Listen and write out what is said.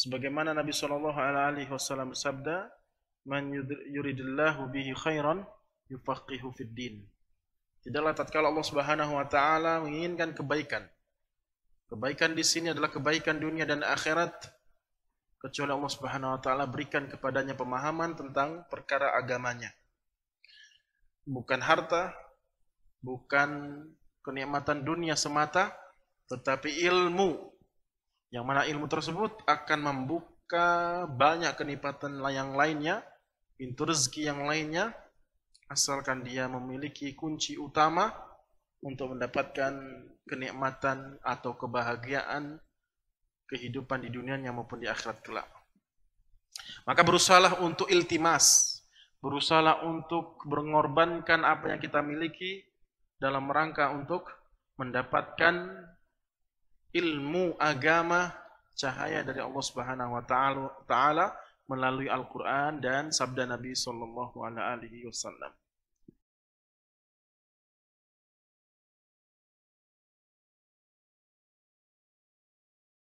Sebagaimana Nabi Shallallahu Alaihi Wasallam bersabda, "Man yuridillahu bihi khairan yufaqihu fid din." Tidaklah tatkala Allah Subhanahu wa taala menginginkan kebaikan. Kebaikan di sini adalah kebaikan dunia dan akhirat kecuali Allah Subhanahu wa taala berikan kepadanya pemahaman tentang perkara agamanya. Bukan harta, bukan kenikmatan dunia semata, tetapi ilmu yang mana ilmu tersebut akan membuka banyak kenipatan yang lainnya, pintu rezeki yang lainnya, asalkan dia memiliki kunci utama untuk mendapatkan kenikmatan atau kebahagiaan kehidupan di dunianya maupun di akhirat kelak. Maka berusahalah untuk iltimas, berusahalah untuk mengorbankan apa yang kita miliki dalam rangka untuk mendapatkan ilmu agama cahaya dari Allah Subhanahu wa taala melalui Al-Qur'an dan sabda Nabi sallallahu alaihi wasallam.